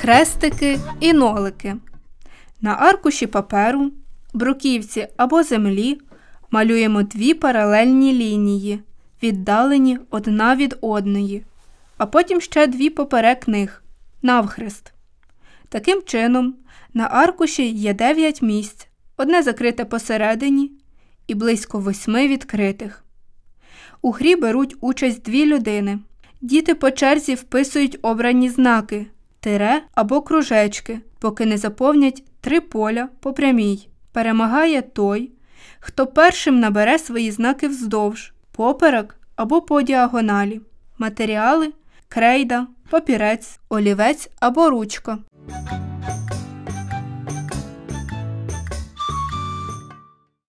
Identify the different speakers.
Speaker 1: хрестики і нолики. На аркуші паперу, бруківці або землі малюємо дві паралельні лінії, віддалені одна від одної, а потім ще дві поперек них навхрест. Таким чином, на аркуші є 9 місць, одне закрите посередині і близько восьми відкритих. У грі беруть участь дві людини. Діти по черзі вписують обрані знаки тире або кружечки, поки не заповнять три поля по прямій. Перемагає той, хто першим набере свої знаки вздовж, поперек або по діагоналі. Матеріали крейда, папірець, олівець або ручка.